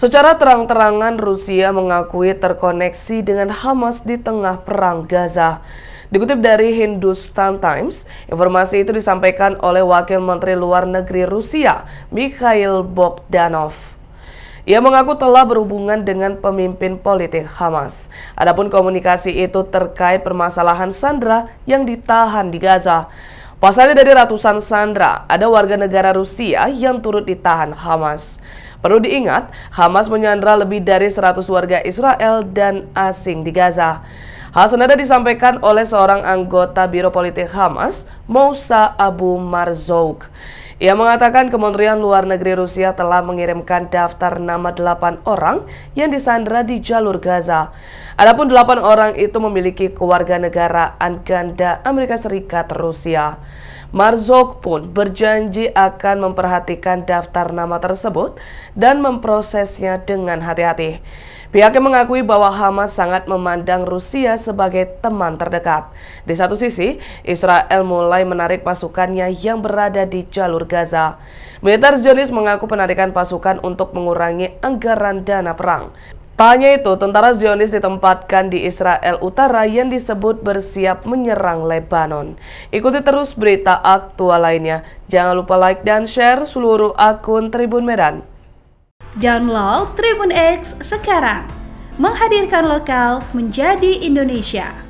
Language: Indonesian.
Secara terang-terangan Rusia mengakui terkoneksi dengan Hamas di tengah perang Gaza. Dikutip dari Hindustan Times, informasi itu disampaikan oleh Wakil Menteri Luar Negeri Rusia, Mikhail Bogdanov. Ia mengaku telah berhubungan dengan pemimpin politik Hamas. Adapun komunikasi itu terkait permasalahan Sandra yang ditahan di Gaza. Pasalnya dari ratusan sandra, ada warga negara Rusia yang turut ditahan Hamas. Perlu diingat, Hamas menyandra lebih dari 100 warga Israel dan asing di Gaza. Hal senada disampaikan oleh seorang anggota Biro Politik Hamas, Moussa Abu Marzouk. Ia mengatakan Kementerian Luar Negeri Rusia telah mengirimkan daftar nama delapan orang yang disandra di jalur Gaza. Adapun delapan orang itu memiliki kewarganegaraan ganda Amerika Serikat Rusia. Marzok pun berjanji akan memperhatikan daftar nama tersebut dan memprosesnya dengan hati-hati. Pihaknya mengakui bahwa Hamas sangat memandang Rusia sebagai teman terdekat. Di satu sisi, Israel mulai menarik pasukannya yang berada di jalur Gaza. Militer Zionis mengaku penarikan pasukan untuk mengurangi anggaran dana perang. Tak hanya itu, tentara Zionis ditempatkan di Israel Utara yang disebut bersiap menyerang Lebanon. Ikuti terus berita aktual lainnya. Jangan lupa like dan share seluruh akun Tribun Medan. Download Tribun X sekarang. Menghadirkan lokal menjadi Indonesia.